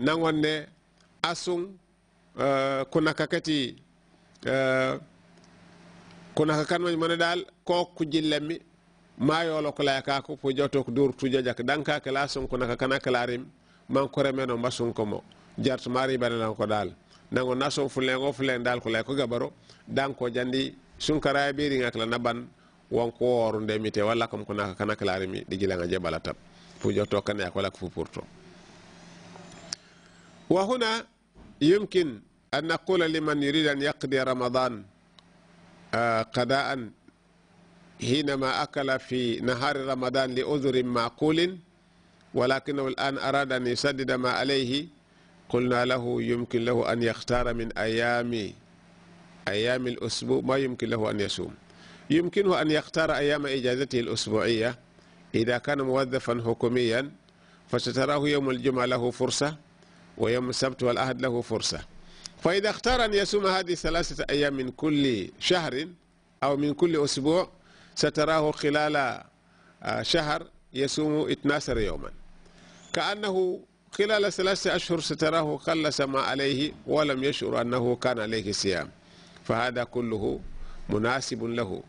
nangonne asun uh, eh, kunaka kati uh, eh, kunaka kanmañ mone dal ko ku jillemi ma yolo ko layaka ko fo joto ko dur tuja jak danka kala sun kunaka kana kalarim man ko remeno mbasun ko mo jartu mari ko dal nango naso fulengo fulen dal ko lay ko gabaro danko jandi sunkara beri ngak la naban wonko woru ndemite wala kam kunaka kana kalarimi digila nga jebala tab fu kan ko fu وهنا يمكن أن نقول لمن يريد أن يقضي رمضان آه، قضاء حينما أكل في نهار رمضان لأذر معقول ولكنه الآن أراد أن يسدد ما عليه قلنا له يمكن له أن يختار من أيام أيام الأسبوع ما يمكن له أن يصوم يمكنه أن يختار أيام إجازته الأسبوعية إذا كان موظفا حكوميا فستراه يوم الجمعة له فرصة ويوم السبت والأحد له فرصة فإذا اختار أن يصوم هذه ثلاثة أيام من كل شهر أو من كل أسبوع ستراه خلال آه، شهر يصوم 12 يوما كأنه خلال ثلاثة أشهر ستراه خلص ما عليه ولم يشعر أنه كان عليه صيام فهذا كله مناسب له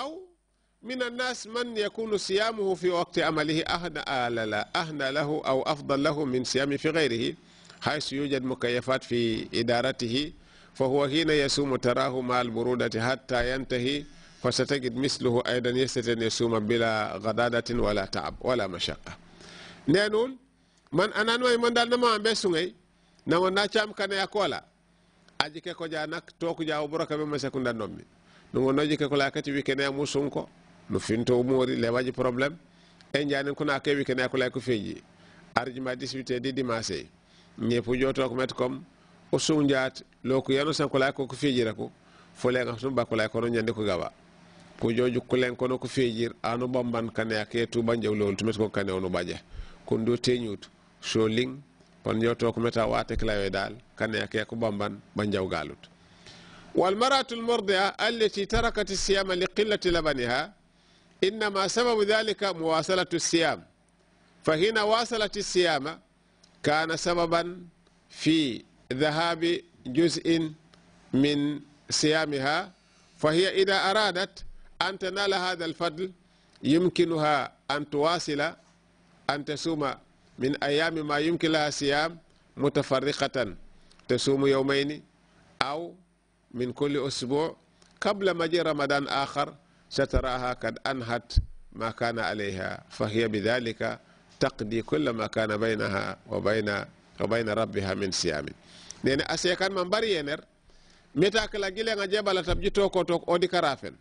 أو من الناس من يكون صيامه في وقت عمله أهنى, آه، أهنى له أو أفضل له من صيام في غيره حيث يوجد مكيفات في إدارته فهو حين يصوم تراه مع البرودة حتى ينتهي فستجد مثله أيضا يستطيع أن يصوم بلا غدادة ولا تعب ولا مشقة نقول من أنا نوي من دال نما بسوعي نما نشام كان يأكله أجيك كوجا نك توك جا وبرك بما سكون نومي نمو نجيك كلا كتي ويكنا يموسونكو نفنتو موري لواجي problem enjanin kuna ke wikene akula ku feji arjima 18 di dimanche ñepp joto ko met kom o sunjat loku yano san ko la ko fijira ko le ga sun ba ko la ko ron nyande ko gaba ko joju ko len ko fijir anu bamban kane ake tu banjaw lol met ko kan onu baje kon do so ling kon joto ko meta wate klawe dal kane ake ko bamban banjaw galut والمرأة المرضعة التي تركت الصيام لقلة لبنها إنما سبب ذلك مواصلة الصيام فهنا واصلت الصيام كان سببا في ذهاب جزء من صيامها فهي إذا أرادت أن تنال هذا الفضل يمكنها أن تواصل أن تصوم من أيام ما يمكن لها صيام متفرقة تصوم يومين أو من كل أسبوع قبل مجيء رمضان آخر ستراها قد أنهت ما كان عليها فهي بذلك تقضي كل ما كان بينها وبين وبين ربها من صيام نين اسيا كان من بارينر متى كلا جيل nga jebala karafen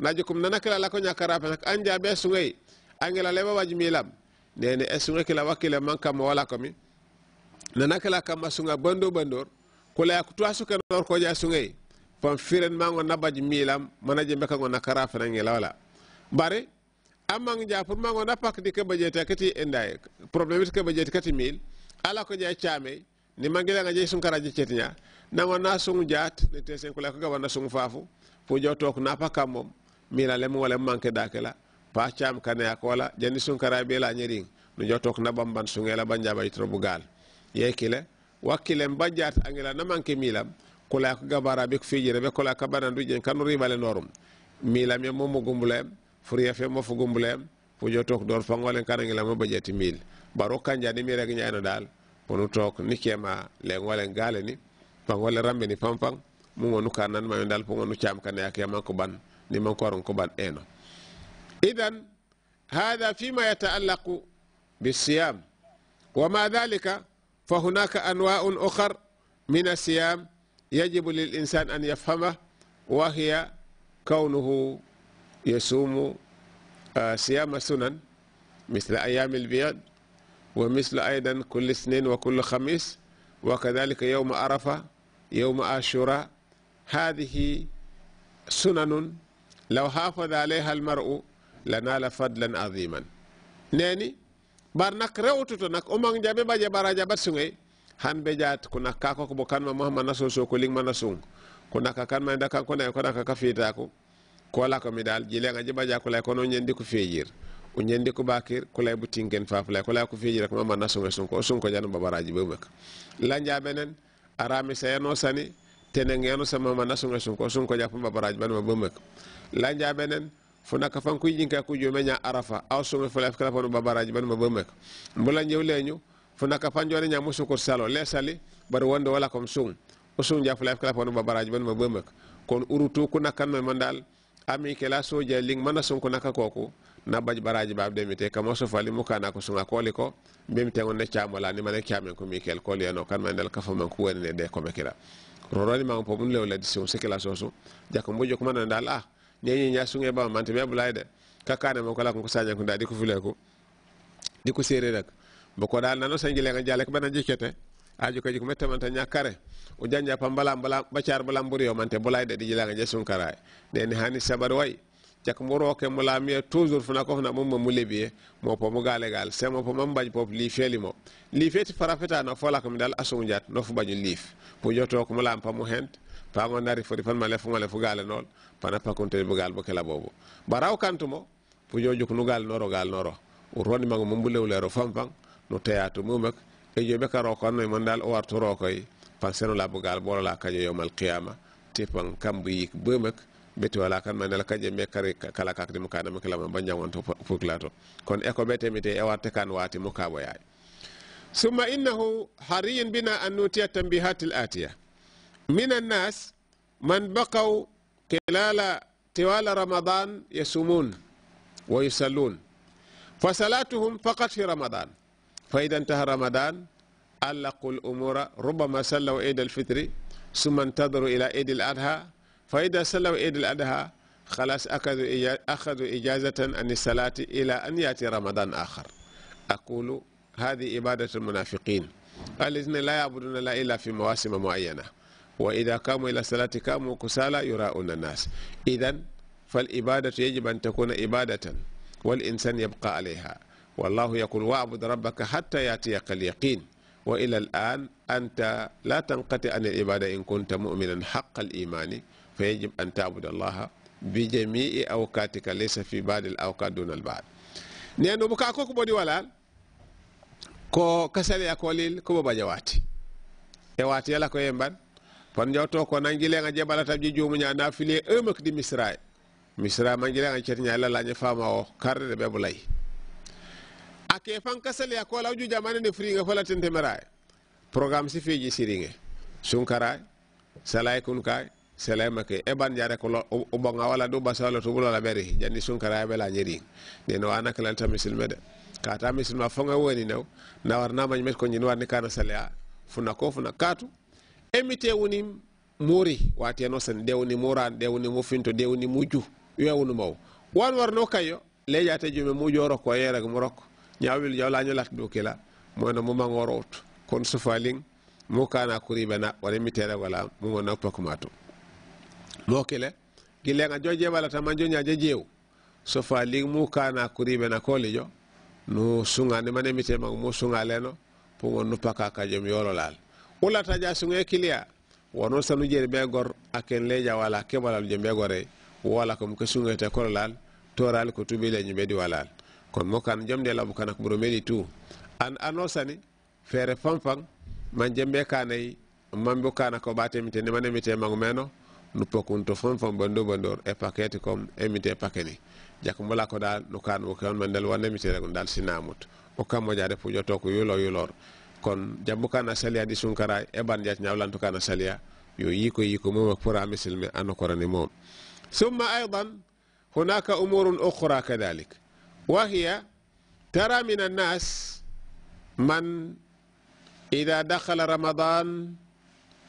najukum nanakala la ko nya karafen ak anja be sungay angela leba wajmilam nene esunga kila wakile manka mawala komi nanakala kama sunga bando bandor kula ya kutua suka nor ko ja sungay pam firen mango nabaji milam manaje mbeka ngona karafen angela wala bare amang japur mango na pak di kebajeta kati endai problem itu kebajeta kati mil ala ko jay chame ni mangila nga jay sun karaje cetnya nango na sun jat ne tesen kula ko wana sun fafu fu jotok na pakam mom mila wala manke dakela pa cham kane akola jani sun karabe la nyering no jotok na bamban sungela banjaba itro bugal yekile wakile mbajat angela na manke furiya fe mo fugum bulem pujo tok dor fangolen karangila mo bajeti mil baro kanja ni mi rek ñaano dal ponu tok ni kema le ngolen gale ni fangolen rambe ni pam pam mu ngonu kanan ma dal pu ngonu cham kan ya kema ko ban ni man ko ron ko ban eno idan هذا فيما يتعلق بالصيام وما ذلك فهناك انواع اخر من الصيام يجب للانسان ان يفهمه وهي كونه يصوم آه، صيام السنن مثل أيام البيض ومثل أيضا كل سنين وكل خميس وكذلك يوم عرفة يوم عاشوراء هذه سنن لو حافظ عليها المرء لنال فضلا عظيما ناني بارناك روتو ناك أمان جابي باجي بارا جابا سنغي هان بجات كنا كاكو كبو كان ما مهما نسو سو كلين ما نسو كنا كاكان ما يدكان كنا يكونا كاكا فيتاكو kola komi dal jilenga jiba ja kulay kono nyendi ku fejir o nyendi ku bakir kulay butingen fa fulay kulay ku fejir ko mama nasu ngesun ko sun ko janu babaraji be bek lanja benen arami sayano sani tenengeno sama mama nasu ngesun ko sun ko jafu babaraji ban ma bemek lanja benen funa ka fan kuy jinka arafa aw sun fulay kala fonu babaraji ban ma bemek o sun jafu lay kon urutu ku nakkan no mandal ami kela soja ling mana sonko naka koku na baj baraji bab de mite kama so fali muka na ko sunga koli ko bim te ngonne la ni mane chamen ko mikel koli no kan man dal kafa man ku ne de ko mekira roroni ma po mun lewla disi se kela soso jako mbojo ko man dal ah nyenye nya sunge ba man te be bulay de kakane mo kala ko sanya ko dadi ko fule ko diko sere nak bako dal nano sanjile ga jale ko bana jikete aju kaji kumette manta ñakkare o janja pambala mbala bacar bala mburi yo mante bulayde ɗi jilanga je hani sabar wayi cak mboroke mo laamiye toujours fana ko fana mumma mu mo pomo gale gal semo pomo mbaj pop li felimo li feti farafeta no fola ko mi dal asung jat no fu bañu liif pujo to ko mo laam pamo hent pago dari foti fan male fumale fu bo gal bo kela mo mbulewlero fam fan no e joɓe karo kannoye man dal o wartoro koye pan senola bugal ɓolola kaño yowmal qiyama te pan kambo yik bomek ɓeti wala kan manela kañe mbe kare kala kakdimo kaɗama kilama ba jawanto fukla to kono eko ɓe temite e warte kan wati mo kaɓoyaye summa innahu hariyin bina an nutiya tambihati l atiya min annas man baqaw خلال طوال رمضان يصومون ويصلون فصلاتهم فقط في رمضان فإذا انتهى رمضان علقوا الأمور ربما سلوا عيد الفطر ثم انتظروا إلى عيد الأضحى فإذا سلوا عيد الأضحى خلاص أخذوا أخذوا إجازة عن الصلاة إلى أن يأتي رمضان آخر أقول هذه عبادة المنافقين الذين لا يعبدون الله إلا في مواسم معينة وإذا قاموا إلى الصلاة قاموا كسالى يراؤون الناس إذا فالعبادة يجب أن تكون عبادة والإنسان يبقى عليها والله يقول واعبد ربك حتى ياتيك اليقين والى الان انت لا تنقطع عن العباده ان كنت مؤمنا حق الايمان فيجب ان تعبد الله بجميع اوقاتك ليس في بعض الاوقات دون البعض نينو بكا بودي ولا كو كسالي اكوليل كو بابا جواتي. جواتي يلا yala ko فان pon jawto ko nangile جبالا jebala tabji jumu nya na fili e mak di misra misra mangile nga cetnya la la nya ake fan kasale ya kola uju jamane ne fringa fala tente maraye program si fiji siringe sunkaraye salay kun kay salay make e ban jare ko o ubonga wala do basalo to bulala beri jandi sunkaraye bela nyeri de no anaka lanta misilme de ka ta misilma fonga woni new na warna ma met ko nyin warni kana salaya funa ko funa katu emite woni mori wati no sen de woni moran de woni mo finto de woni muju yewunu maw wan warno kayo le te jume mujoro ko yere ko rokko ñawil ñawlaño latɗo kila mono muma gorowt kon sufa ling mo kana kuribena wona mi tere wala mu gona pakuma mo kile gilenga jo jeɓalatama jo ñaje jeew sofa ling mu kolijo no sunga ni mane mi temag mu sunga leno pugon nu paka kajom yololal ulata ja sunge kilia wono sanu wala kebalal jom be gore wala kom ke sungete toral ko tubile ñi ɓedi walal kon kan jomde labu kanak buro meni tu an anosani feere fanfan man jembe kanayi mambo kana ko batemite ne manemite mago meno no pokunto fanfan bondo bondor e paquet comme emite paquet ni jako mola ko dal no kan o kan man sinamut o kammo jade pujo to ko kon jambu kana salia di sunkara e ban jat nyawlanto kana salia yo yiko yiko mom ak pora misil summa aidan hunaka وهي ترى من الناس من إذا دخل رمضان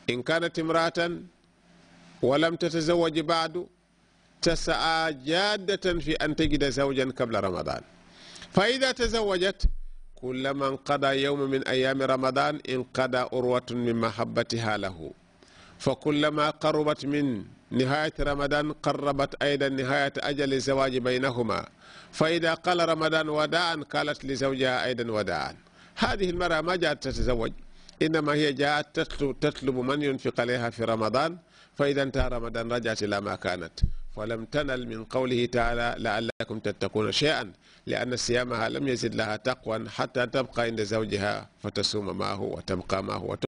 إن كانت امرأة ولم تتزوج بعد تسعى جادة في أن تجد زوجا قبل رمضان فإذا تزوجت كلما انقضى يوم من أيام رمضان انقضى أروة من محبتها له فكلما قربت من نهاية رمضان قربت أيضا نهاية أجل الزواج بينهما فإذا قال رمضان وداعا قالت لزوجها أيضا وداعا هذه المرأة ما جاءت تتزوج إنما هي جاءت تطلب, تطلب من ينفق عليها في رمضان فإذا انتهى رمضان رجعت إلى ما كانت ولم تنل من قوله تعالى لعلكم تتقون شيئا لأن صيامها لم يزد لها تقوى حتى تبقى عند زوجها فتصوم معه وتبقى معه